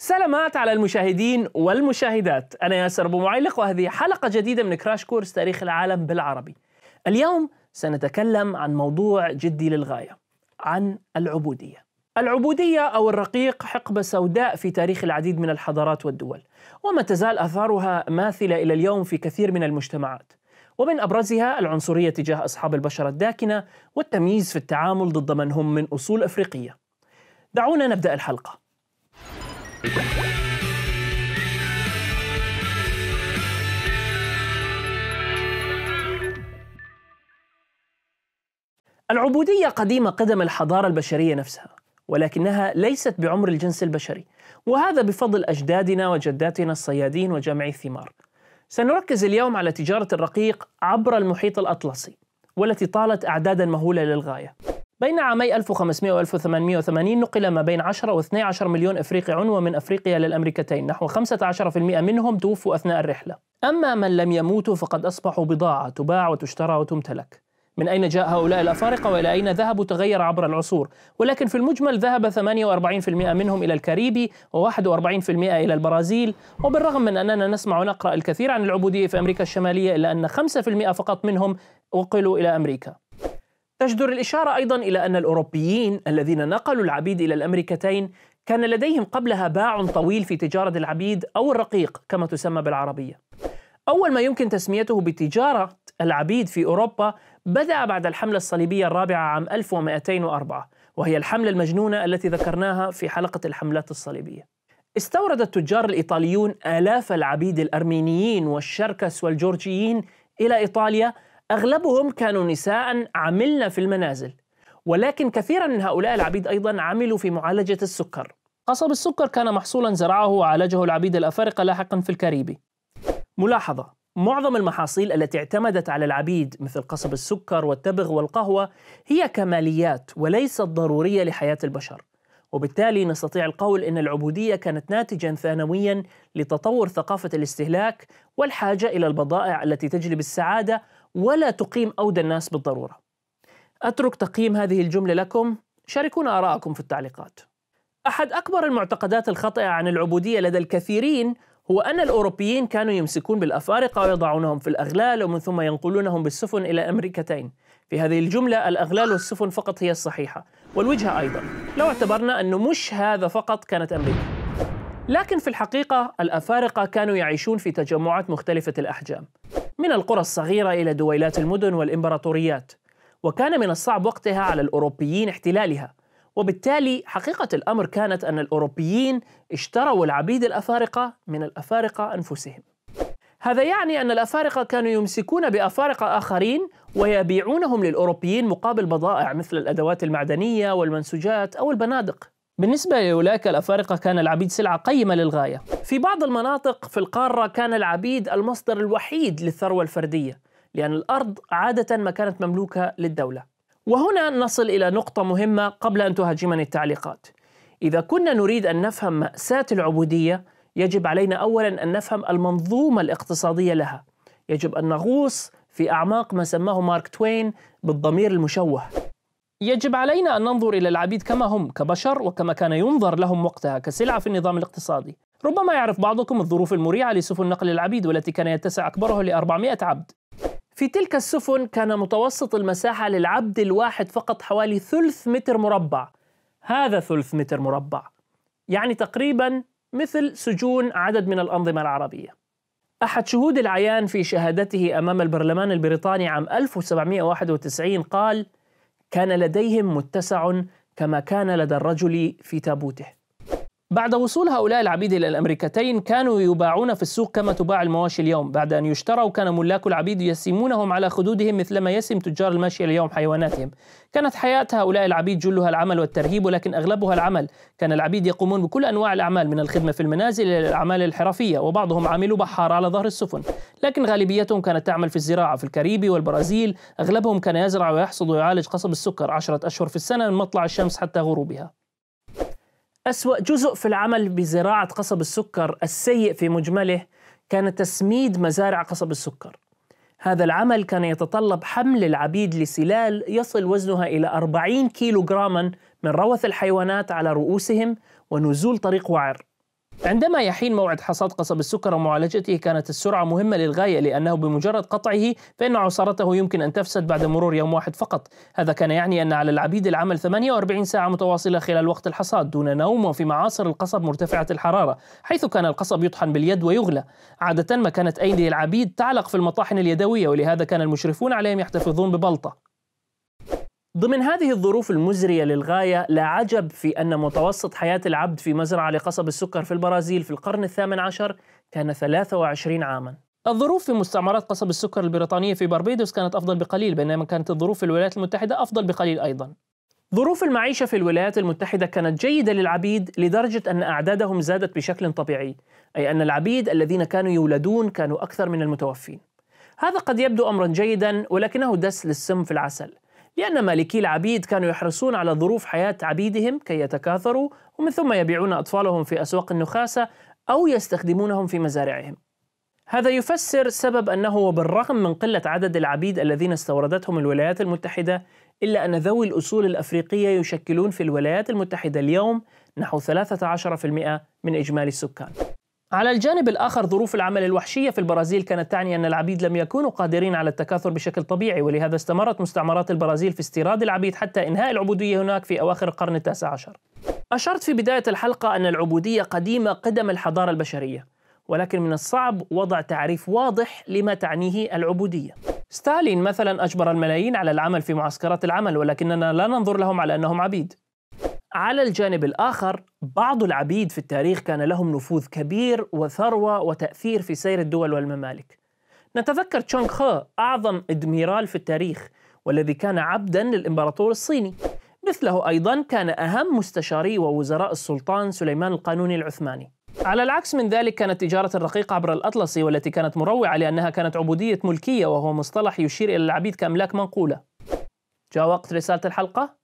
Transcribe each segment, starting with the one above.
سلامات على المشاهدين والمشاهدات أنا ياسر أبو معلق وهذه حلقة جديدة من كراش كورس تاريخ العالم بالعربي اليوم سنتكلم عن موضوع جدي للغاية عن العبودية العبودية أو الرقيق حقبة سوداء في تاريخ العديد من الحضارات والدول وما تزال أثارها ماثلة إلى اليوم في كثير من المجتمعات ومن أبرزها العنصرية تجاه أصحاب البشرة الداكنة والتمييز في التعامل ضد من هم من أصول أفريقية دعونا نبدأ الحلقة العبودية قديمة قدم الحضارة البشرية نفسها، ولكنها ليست بعمر الجنس البشري، وهذا بفضل أجدادنا وجداتنا الصيادين وجامعي الثمار. سنركز اليوم على تجارة الرقيق عبر المحيط الأطلسي، والتي طالت أعدادا مهولة للغاية. بين عامي 1500 و 1880 نقل ما بين 10 و 12 مليون إفريقي عنوة من أفريقيا للأمريكتين نحو 15% منهم توفوا أثناء الرحلة أما من لم يموتوا فقد أصبحوا بضاعة تباع وتشترى وتمتلك من أين جاء هؤلاء الأفارقة وإلى أين ذهبوا تغير عبر العصور ولكن في المجمل ذهب 48% منهم إلى الكاريبي و41% إلى البرازيل وبالرغم من أننا نسمع ونقرأ الكثير عن العبودية في أمريكا الشمالية إلا أن 5% فقط منهم وقلوا إلى أمريكا تجدر الإشارة أيضا إلى أن الأوروبيين الذين نقلوا العبيد إلى الأمريكتين كان لديهم قبلها باع طويل في تجارة العبيد أو الرقيق كما تسمى بالعربية. أول ما يمكن تسميته بتجارة العبيد في أوروبا بدأ بعد الحملة الصليبية الرابعة عام 1204 وهي الحملة المجنونة التي ذكرناها في حلقة الحملات الصليبية. استورد التجار الإيطاليون آلاف العبيد الأرمينيين والشركس والجورجيين إلى إيطاليا أغلبهم كانوا نساء عملن في المنازل ولكن كثيرا من هؤلاء العبيد أيضا عملوا في معالجة السكر قصب السكر كان محصولا زرعه وعالجه العبيد الأفارقة لاحقا في الكاريبي ملاحظة معظم المحاصيل التي اعتمدت على العبيد مثل قصب السكر والتبغ والقهوة هي كماليات وليست ضرورية لحياة البشر وبالتالي نستطيع القول أن العبودية كانت ناتجا ثانويا لتطور ثقافة الاستهلاك والحاجة إلى البضائع التي تجلب السعادة ولا تقيم أودى الناس بالضرورة أترك تقييم هذه الجملة لكم شاركونا آراءكم في التعليقات أحد أكبر المعتقدات الخاطئة عن العبودية لدى الكثيرين هو أن الأوروبيين كانوا يمسكون بالأفارقة ويضعونهم في الأغلال ومن ثم ينقلونهم بالسفن إلى أمريكتين في هذه الجملة الأغلال والسفن فقط هي الصحيحة والوجهة أيضا لو اعتبرنا أنه مش هذا فقط كانت أمريكا لكن في الحقيقة الأفارقة كانوا يعيشون في تجمعات مختلفة الأحجام من القرى الصغيرة إلى دويلات المدن والإمبراطوريات وكان من الصعب وقتها على الأوروبيين احتلالها وبالتالي حقيقة الأمر كانت أن الأوروبيين اشتروا العبيد الأفارقة من الأفارقة أنفسهم هذا يعني أن الأفارقة كانوا يمسكون بأفارقة آخرين ويبيعونهم للأوروبيين مقابل بضائع مثل الأدوات المعدنية والمنسوجات أو البنادق بالنسبة لأولئك الأفارقة كان العبيد سلعة قيمة للغاية في بعض المناطق في القارة كان العبيد المصدر الوحيد للثروة الفردية لأن الأرض عادة ما كانت مملوكة للدولة وهنا نصل إلى نقطة مهمة قبل أن تهاجمني التعليقات إذا كنا نريد أن نفهم مأساة العبودية يجب علينا أولا أن نفهم المنظومة الاقتصادية لها يجب أن نغوص في أعماق ما سماه مارك توين بالضمير المشوه يجب علينا أن ننظر إلى العبيد كما هم كبشر وكما كان ينظر لهم وقتها كسلعة في النظام الاقتصادي ربما يعرف بعضكم الظروف المريعة لسفن نقل العبيد والتي كان يتسع أكبرها ل 400 عبد في تلك السفن كان متوسط المساحة للعبد الواحد فقط حوالي ثلث متر مربع هذا ثلث متر مربع يعني تقريبا مثل سجون عدد من الأنظمة العربية أحد شهود العيان في شهادته أمام البرلمان البريطاني عام 1791 قال كان لديهم متسع كما كان لدى الرجل في تابوته بعد وصول هؤلاء العبيد إلى الأمريكتين كانوا يباعون في السوق كما تباع المواشي اليوم بعد أن يشتروا كان ملاك العبيد يسمونهم على خدودهم مثلما يسم تجار الماشية اليوم حيواناتهم كانت حياة هؤلاء العبيد جلها العمل والترهيب ولكن أغلبها العمل كان العبيد يقومون بكل أنواع الأعمال من الخدمة في المنازل إلى الأعمال الحرفية وبعضهم عملوا بحار على ظهر السفن لكن غالبيتهم كانت تعمل في الزراعة في الكاريبي والبرازيل أغلبهم كان يزرع ويحصد ويعالج قصب السكر عشرة أشهر في السنة من مطلع الشمس حتى غروبها أسوأ جزء في العمل بزراعة قصب السكر السيء في مجمله كان تسميد مزارع قصب السكر هذا العمل كان يتطلب حمل العبيد لسلال يصل وزنها إلى 40 كيلوغراما من روث الحيوانات على رؤوسهم ونزول طريق وعر عندما يحين موعد حصاد قصب السكر ومعالجته كانت السرعة مهمة للغاية لأنه بمجرد قطعه فإن عصارته يمكن أن تفسد بعد مرور يوم واحد فقط هذا كان يعني أن على العبيد العمل 48 ساعة متواصلة خلال وقت الحصاد دون نوم وفي معاصر القصب مرتفعة الحرارة حيث كان القصب يطحن باليد ويغلى عادة ما كانت أيدي العبيد تعلق في المطاحن اليدوية ولهذا كان المشرفون عليهم يحتفظون ببلطة ضمن هذه الظروف المزريه للغايه لا عجب في ان متوسط حياه العبد في مزرعه لقصب السكر في البرازيل في القرن الثامن عشر كان 23 عاما. الظروف في مستعمرات قصب السكر البريطانيه في باربيدوس كانت افضل بقليل بينما كانت الظروف في الولايات المتحده افضل بقليل ايضا. ظروف المعيشه في الولايات المتحده كانت جيده للعبيد لدرجه ان اعدادهم زادت بشكل طبيعي، اي ان العبيد الذين كانوا يولدون كانوا اكثر من المتوفين. هذا قد يبدو امرا جيدا ولكنه دس للسم في العسل. لأن مالكي العبيد كانوا يحرصون على ظروف حياة عبيدهم كي يتكاثروا ومن ثم يبيعون أطفالهم في أسواق النخاسة أو يستخدمونهم في مزارعهم. هذا يفسر سبب أنه وبالرغم من قلة عدد العبيد الذين استوردتهم الولايات المتحدة إلا أن ذوي الأصول الأفريقية يشكلون في الولايات المتحدة اليوم نحو 13% من إجمالي السكان. على الجانب الآخر ظروف العمل الوحشية في البرازيل كانت تعني أن العبيد لم يكونوا قادرين على التكاثر بشكل طبيعي ولهذا استمرت مستعمرات البرازيل في استيراد العبيد حتى إنهاء العبودية هناك في أواخر القرن التاسع عشر أشرت في بداية الحلقة أن العبودية قديمة قدم الحضارة البشرية ولكن من الصعب وضع تعريف واضح لما تعنيه العبودية ستالين مثلا أجبر الملايين على العمل في معسكرات العمل ولكننا لا ننظر لهم على أنهم عبيد على الجانب الآخر بعض العبيد في التاريخ كان لهم نفوذ كبير وثروة وتأثير في سير الدول والممالك نتذكر تشونغ خو أعظم إدميرال في التاريخ والذي كان عبدا للإمبراطور الصيني مثله أيضا كان أهم مستشاري ووزراء السلطان سليمان القانوني العثماني على العكس من ذلك كانت تجارة الرقيق عبر الأطلسي والتي كانت مروعة لأنها كانت عبودية ملكية وهو مصطلح يشير إلى العبيد كأملاك منقولة جاء وقت رسالة الحلقة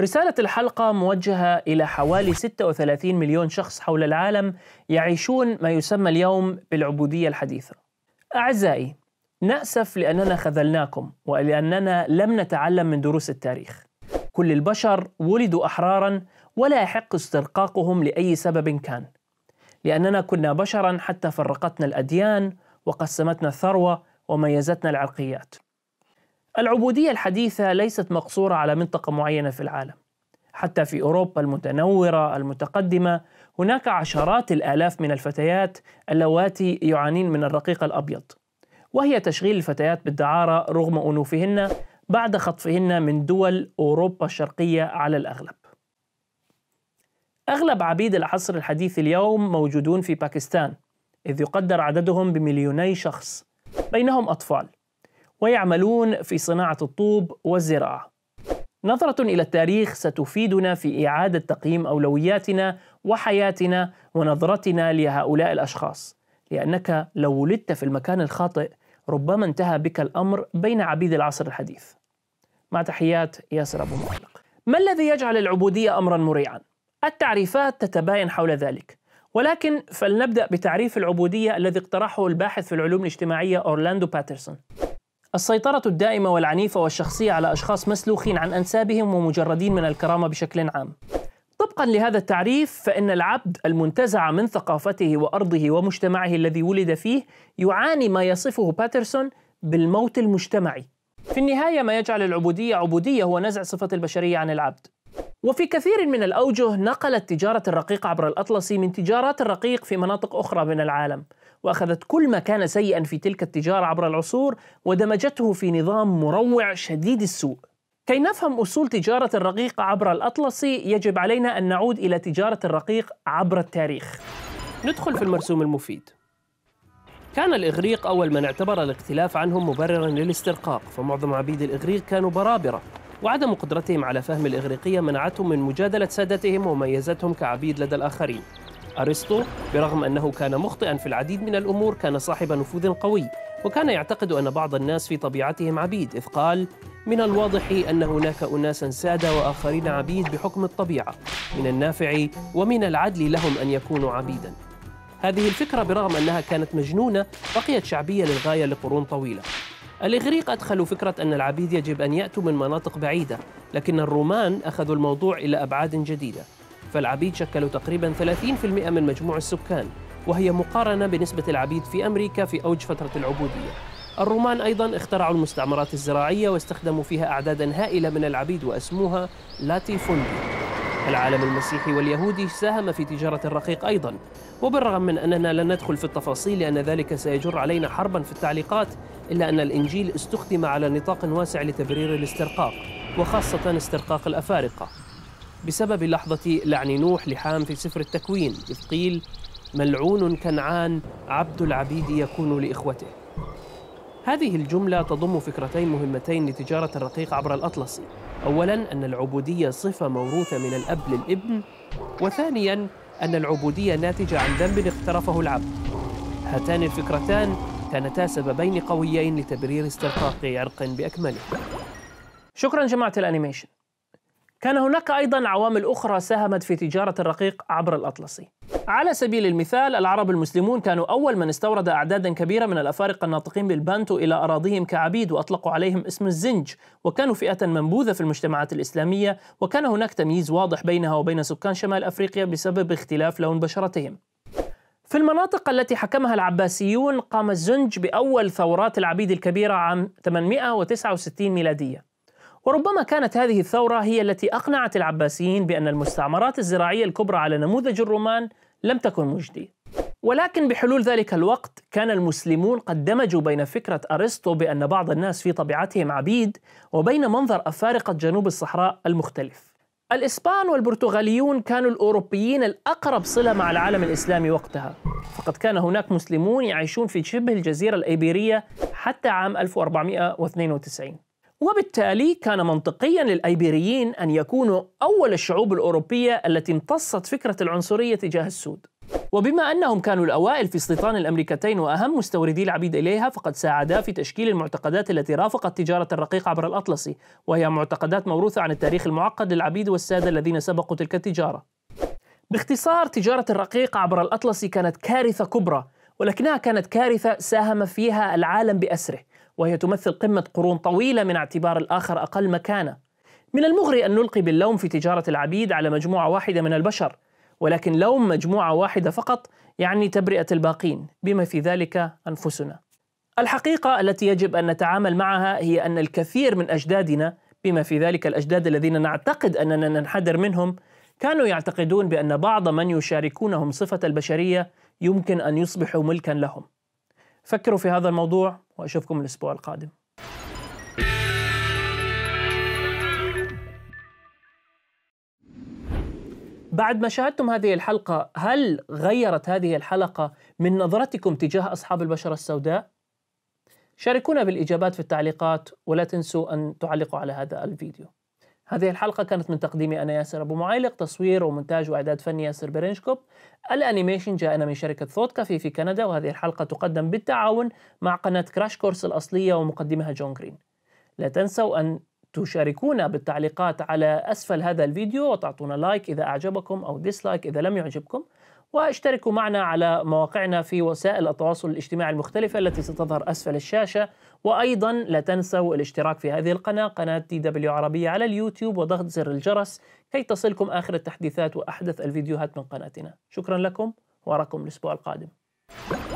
رسالة الحلقة موجهة إلى حوالي 36 مليون شخص حول العالم يعيشون ما يسمى اليوم بالعبودية الحديثة. أعزائي، نأسف لأننا خذلناكم ولأننا لم نتعلم من دروس التاريخ. كل البشر ولدوا أحرارا ولا يحق استرقاقهم لأي سبب كان. لأننا كنا بشرا حتى فرقتنا الأديان وقسمتنا الثروة وميزتنا العرقيات. العبودية الحديثة ليست مقصورة على منطقة معينة في العالم حتى في أوروبا المتنورة المتقدمة هناك عشرات الآلاف من الفتيات اللواتي يعانين من الرقيق الأبيض وهي تشغيل الفتيات بالدعارة رغم أنوفهن بعد خطفهن من دول أوروبا الشرقية على الأغلب أغلب عبيد العصر الحديث اليوم موجودون في باكستان إذ يقدر عددهم بمليوني شخص بينهم أطفال ويعملون في صناعة الطوب والزراعة. نظرة إلى التاريخ ستفيدنا في إعادة تقييم أولوياتنا وحياتنا ونظرتنا لهؤلاء الأشخاص، لأنك لو ولدت في المكان الخاطئ ربما انتهى بك الأمر بين عبيد العصر الحديث. مع تحيات ياسر أبو معلق. ما الذي يجعل العبودية أمرا مريعا؟ التعريفات تتباين حول ذلك، ولكن فلنبدأ بتعريف العبودية الذي اقترحه الباحث في العلوم الاجتماعية أورلاندو باترسون. السيطرة الدائمة والعنيفة والشخصية على أشخاص مسلوخين عن أنسابهم ومجردين من الكرامة بشكل عام. طبقا لهذا التعريف فإن العبد المنتزع من ثقافته وأرضه ومجتمعه الذي ولد فيه يعاني ما يصفه باترسون بالموت المجتمعي. في النهاية ما يجعل العبودية عبودية هو نزع صفة البشرية عن العبد. وفي كثير من الأوجه نقلت تجارة الرقيق عبر الأطلسي من تجارات الرقيق في مناطق أخرى من العالم. واخذت كل ما كان سيئا في تلك التجاره عبر العصور ودمجته في نظام مروع شديد السوء. كي نفهم اصول تجاره الرقيق عبر الاطلسي يجب علينا ان نعود الى تجاره الرقيق عبر التاريخ. ندخل في المرسوم المفيد. كان الإغريق أول من اعتبر الاختلاف عنهم مبررا للاسترقاق فمعظم عبيد الإغريق كانوا برابرة وعدم قدرتهم على فهم الإغريقية منعتهم من مجادلة سادتهم وميزتهم كعبيد لدى الآخرين أرسطو برغم أنه كان مخطئا في العديد من الأمور كان صاحب نفوذ قوي وكان يعتقد أن بعض الناس في طبيعتهم عبيد إذ قال من الواضح أن هناك أناسا سادة وآخرين عبيد بحكم الطبيعة من النافع ومن العدل لهم أن يكونوا عبيدا هذه الفكرة برغم أنها كانت مجنونة بقيت شعبية للغاية لقرون طويلة الإغريق أدخلوا فكرة أن العبيد يجب أن يأتوا من مناطق بعيدة لكن الرومان أخذوا الموضوع إلى أبعاد جديدة فالعبيد شكلوا تقريبا 30% من مجموع السكان وهي مقارنة بنسبة العبيد في أمريكا في أوج فترة العبودية الرومان أيضا اخترعوا المستعمرات الزراعية واستخدموا فيها أعدادا هائلة من العبيد وأسموها لاتيفوندي العالم المسيحي واليهودي ساهم في تجارة الرقيق أيضا وبالرغم من أننا لن ندخل في التفاصيل لأن ذلك سيجر علينا حربا في التعليقات إلا أن الإنجيل استخدم على نطاق واسع لتبرير الاسترقاق وخاصة استرقاق الأفارقة بسبب لحظة لعن نوح لحام في سفر التكوين إذ قيل ملعون كنعان عبد العبيد يكون لإخوته هذه الجملة تضم فكرتين مهمتين لتجارة الرقيق عبر الأطلسي أولا أن العبودية صفة موروثة من الأب للابن وثانيا أن العبودية ناتجة عن ذنب اقترفه العبد هاتان الفكرتان كانتا سببين قويين لتبرير استرقاق عرق بأكمله شكرا جماعة الأنيميشن كان هناك أيضا عوامل أخرى ساهمت في تجارة الرقيق عبر الأطلسي على سبيل المثال العرب المسلمون كانوا أول من استورد أعدادا كبيرة من الأفارقة الناطقين بالبانتو إلى أراضيهم كعبيد وأطلقوا عليهم اسم الزنج وكانوا فئة منبوذة في المجتمعات الإسلامية وكان هناك تمييز واضح بينها وبين سكان شمال أفريقيا بسبب اختلاف لون بشرتهم في المناطق التي حكمها العباسيون قام الزنج بأول ثورات العبيد الكبيرة عام 869 ميلادية وربما كانت هذه الثورة هي التي أقنعت العباسيين بأن المستعمرات الزراعية الكبرى على نموذج الرومان لم تكن مجدية ولكن بحلول ذلك الوقت كان المسلمون قد دمجوا بين فكرة أرسطو بأن بعض الناس في طبيعتهم عبيد وبين منظر أفارقة جنوب الصحراء المختلف الإسبان والبرتغاليون كانوا الأوروبيين الأقرب صلة مع العالم الإسلامي وقتها فقد كان هناك مسلمون يعيشون في شبه الجزيرة الإيبيرية حتى عام 1492 وبالتالي كان منطقيا للأيبيريين أن يكونوا أول الشعوب الأوروبية التي امتصت فكرة العنصرية تجاه السود وبما أنهم كانوا الأوائل في استيطان الأمريكتين وأهم مستوردي العبيد إليها فقد ساعدا في تشكيل المعتقدات التي رافقت تجارة الرقيق عبر الأطلسي وهي معتقدات موروثة عن التاريخ المعقد للعبيد والسادة الذين سبقوا تلك التجارة باختصار تجارة الرقيق عبر الأطلسي كانت كارثة كبرى ولكنها كانت كارثة ساهم فيها العالم بأسره وهي تمثل قمة قرون طويلة من اعتبار الآخر أقل مكانة من المغري أن نلقي باللوم في تجارة العبيد على مجموعة واحدة من البشر ولكن لوم مجموعة واحدة فقط يعني تبرئة الباقين بما في ذلك أنفسنا الحقيقة التي يجب أن نتعامل معها هي أن الكثير من أجدادنا بما في ذلك الأجداد الذين نعتقد أننا ننحدر منهم كانوا يعتقدون بأن بعض من يشاركونهم صفة البشرية يمكن أن يصبحوا ملكا لهم فكروا في هذا الموضوع وأشوفكم الأسبوع القادم بعد ما شاهدتم هذه الحلقة هل غيرت هذه الحلقة من نظرتكم تجاه أصحاب البشرة السوداء؟ شاركونا بالإجابات في التعليقات ولا تنسوا أن تعلقوا على هذا الفيديو هذه الحلقة كانت من تقديمي أنا ياسر أبو معيلق تصوير ومونتاج وإعداد فني ياسر برينشكوب الأنيميشن جاءنا من شركة ثوت كافي في كندا وهذه الحلقة تقدم بالتعاون مع قناة كراش كورس الأصلية ومقدمها جون جرين لا تنسوا أن تشاركونا بالتعليقات على أسفل هذا الفيديو وتعطونا لايك إذا أعجبكم أو ديسلايك إذا لم يعجبكم واشتركوا معنا على مواقعنا في وسائل التواصل الاجتماعي المختلفة التي ستظهر أسفل الشاشة وأيضا لا تنسوا الاشتراك في هذه القناة قناة دي دبليو عربية على اليوتيوب وضغط زر الجرس كي تصلكم آخر التحديثات وأحدث الفيديوهات من قناتنا شكرا لكم وأراكم الأسبوع القادم